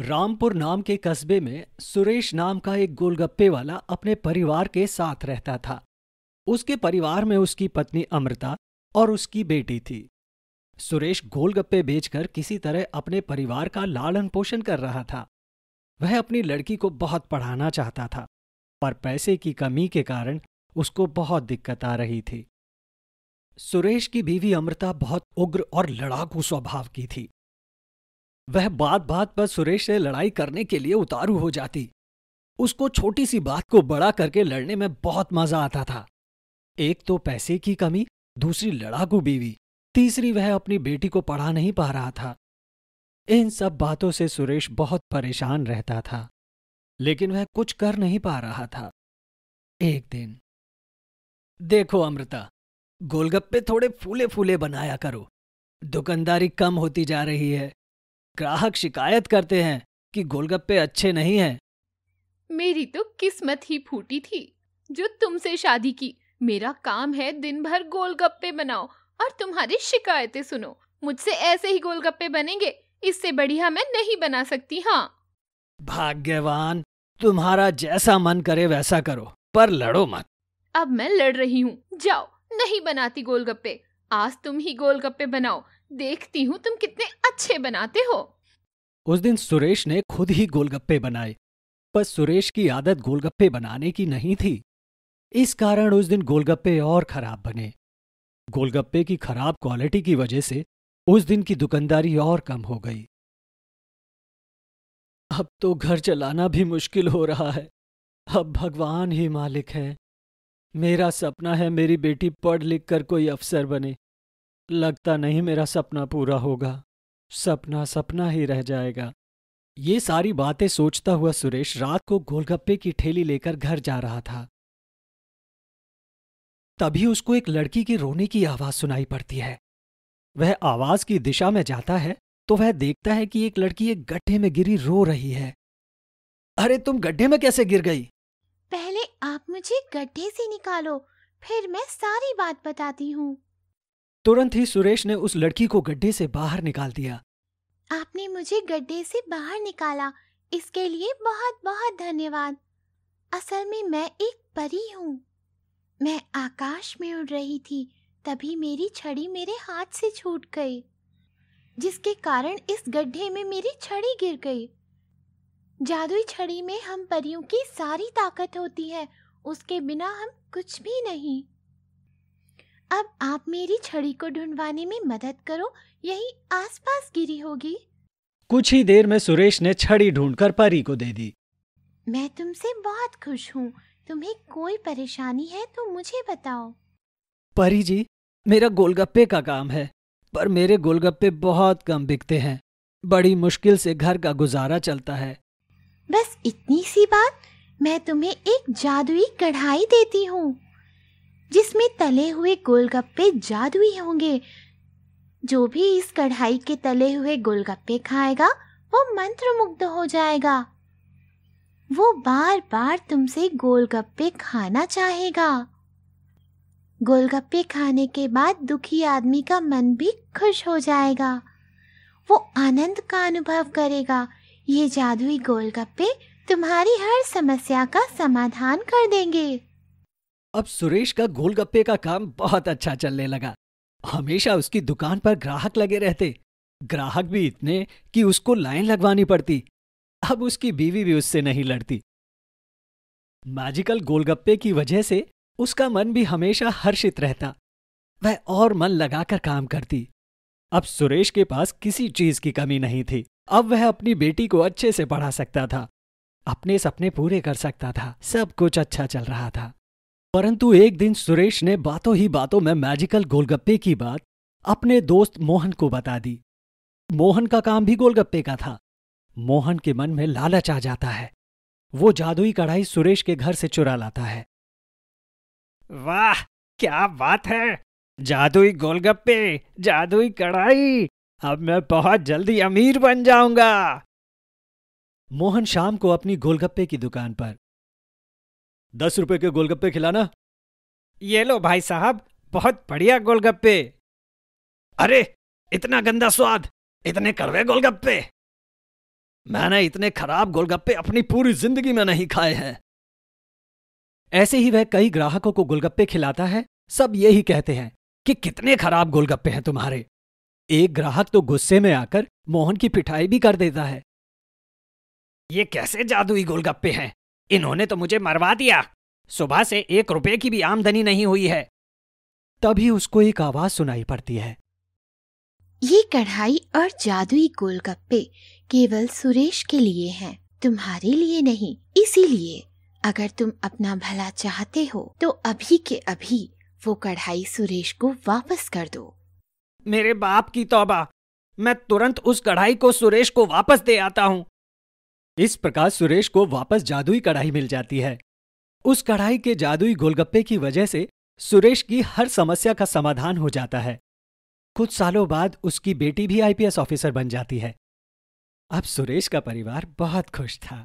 रामपुर नाम के कस्बे में सुरेश नाम का एक गोलगप्पे वाला अपने परिवार के साथ रहता था उसके परिवार में उसकी पत्नी अमृता और उसकी बेटी थी सुरेश गोलगप्पे बेचकर किसी तरह अपने परिवार का लालन पोषण कर रहा था वह अपनी लड़की को बहुत पढ़ाना चाहता था पर पैसे की कमी के कारण उसको बहुत दिक्कत आ रही थी सुरेश की बीवी अमृता बहुत उग्र और लड़ाकू स्वभाव की थी वह बात बात पर सुरेश से लड़ाई करने के लिए उतारू हो जाती उसको छोटी सी बात को बड़ा करके लड़ने में बहुत मजा आता था एक तो पैसे की कमी दूसरी लड़ाकू बीवी तीसरी वह अपनी बेटी को पढ़ा नहीं पा रहा था इन सब बातों से सुरेश बहुत परेशान रहता था लेकिन वह कुछ कर नहीं पा रहा था एक दिन देखो अमृता गोलगप्पे थोड़े फूले फूले बनाया करो दुकानदारी कम होती जा रही है ग्राहक शिकायत करते हैं कि गोलगप्पे अच्छे नहीं हैं। मेरी तो किस्मत ही फूटी थी जो तुमसे शादी की मेरा काम है दिन भर गोलगप्पे बनाओ और तुम्हारी शिकायतें सुनो मुझसे ऐसे ही गोलगप्पे बनेंगे इससे बढ़िया मैं नहीं बना सकती हाँ भाग्यवान तुम्हारा जैसा मन करे वैसा करो पर लड़ो मत अब मैं लड़ रही हूँ जाओ नहीं बनाती गोलगप्पे आज तुम ही गोलगप्पे बनाओ देखती हूँ तुम कितने अच्छे बनाते हो उस दिन सुरेश ने खुद ही गोलगप्पे बनाए पर सुरेश की आदत गोलगप्पे बनाने की नहीं थी इस कारण उस दिन गोलगप्पे और खराब बने गोलगप्पे की खराब क्वालिटी की वजह से उस दिन की दुकानदारी और कम हो गई अब तो घर चलाना भी मुश्किल हो रहा है अब भगवान ही मालिक है मेरा सपना है मेरी बेटी पढ़ लिख कर कोई अफसर बने लगता नहीं मेरा सपना पूरा होगा सपना सपना ही रह जाएगा ये सारी बातें सोचता हुआ सुरेश रात को गोलगप्पे की ठेली लेकर घर जा रहा था तभी उसको एक लड़की के रोने की आवाज सुनाई पड़ती है वह आवाज की दिशा में जाता है तो वह देखता है कि एक लड़की एक गड्ढे में गिरी रो रही है अरे तुम गड्ढे में कैसे गिर गई पहले आप मुझे गड्ढे से निकालो फिर मैं सारी बात बताती हूँ तुरंत ही सुरेश ने उस लड़की को गड्ढे से बाहर निकाल दिया आपने मुझे गड्ढे से बाहर निकाला इसके लिए बहुत बहुत धन्यवाद असल में मैं एक परी हूँ मैं आकाश में उड़ रही थी तभी मेरी छड़ी मेरे हाथ से छूट गई जिसके कारण इस गड्ढे में मेरी छड़ी गिर गई जादुई छड़ी में हम परियों की सारी ताकत होती है उसके बिना हम कुछ भी नहीं अब आप मेरी छड़ी को ढूंढवाने में मदद करो यही आसपास गिरी होगी कुछ ही देर में सुरेश ने छड़ी ढूंढकर परी को दे दी मैं तुमसे बहुत खुश हूँ तुम्हें कोई परेशानी है तो मुझे बताओ परी जी मेरा गोलगप्पे का काम है पर मेरे गोलगप्पे बहुत कम बिकते हैं बड़ी मुश्किल से घर का गुजारा चलता है बस इतनी सी बात मैं तुम्हें एक जादुई कढ़ाई देती हूँ जिसमें तले हुए गोलगप्पे जादुई होंगे जो भी इस कढ़ाई के तले हुए गोलगप्पे खाएगा वो मंत्र मुग्ध हो जाएगा वो बार बार तुमसे गोलगप्पे खाना चाहेगा गोलगप्पे खाने के बाद दुखी आदमी का मन भी खुश हो जाएगा वो आनंद का अनुभव करेगा ये जादुई गोलगप्पे तुम्हारी हर समस्या का समाधान कर देंगे अब सुरेश का गोलगप्पे का काम बहुत अच्छा चलने लगा हमेशा उसकी दुकान पर ग्राहक लगे रहते ग्राहक भी इतने कि उसको लाइन लगवानी पड़ती अब उसकी बीवी भी उससे नहीं लड़ती मैजिकल गोलगप्पे की वजह से उसका मन भी हमेशा हर्षित रहता वह और मन लगाकर काम करती अब सुरेश के पास किसी चीज की कमी नहीं थी अब वह अपनी बेटी को अच्छे से पढ़ा सकता था अपने सपने पूरे कर सकता था सब कुछ अच्छा चल रहा था परंतु एक दिन सुरेश ने बातों ही बातों में मैजिकल गोलगप्पे की बात अपने दोस्त मोहन को बता दी मोहन का काम भी गोलगप्पे का था मोहन के मन में लालच आ जाता है वो जादुई कढ़ाई सुरेश के घर से चुरा लाता है वाह क्या बात है जादुई गोलगप्पे जादुई कढ़ाई अब मैं बहुत जल्दी अमीर बन जाऊंगा मोहन शाम को अपनी गोलगप्पे की दुकान पर दस रुपए के गोलगप्पे खिलाना ये लो भाई साहब बहुत बढ़िया गोलगप्पे अरे इतना गंदा स्वाद इतने कड़वे गोलगप्पे मैंने इतने खराब गोलगप्पे अपनी पूरी जिंदगी में नहीं खाए हैं ऐसे ही वह कई ग्राहकों को गोलगप्पे खिलाता है सब यही कहते हैं कि कितने खराब गोलगप्पे हैं तुम्हारे एक ग्राहक तो गुस्से में आकर मोहन की पिटाई भी कर देता है ये कैसे जादुई गोलगप्पे हैं इन्होंने तो मुझे मरवा दिया सुबह से एक रुपए की भी आमदनी नहीं हुई है तभी उसको एक आवाज सुनाई पड़ती है ये कढ़ाई और जादुई गोलगप्पे केवल सुरेश के लिए हैं, तुम्हारे लिए नहीं इसीलिए अगर तुम अपना भला चाहते हो तो अभी के अभी वो कढ़ाई सुरेश को वापस कर दो मेरे बाप की तौबा मैं तुरंत उस कढ़ाई को सुरेश को वापस दे आता हूँ इस प्रकार सुरेश को वापस जादुई कढ़ाई मिल जाती है उस कढ़ाई के जादुई गोलगप्पे की वजह से सुरेश की हर समस्या का समाधान हो जाता है कुछ सालों बाद उसकी बेटी भी आईपीएस ऑफिसर बन जाती है अब सुरेश का परिवार बहुत खुश था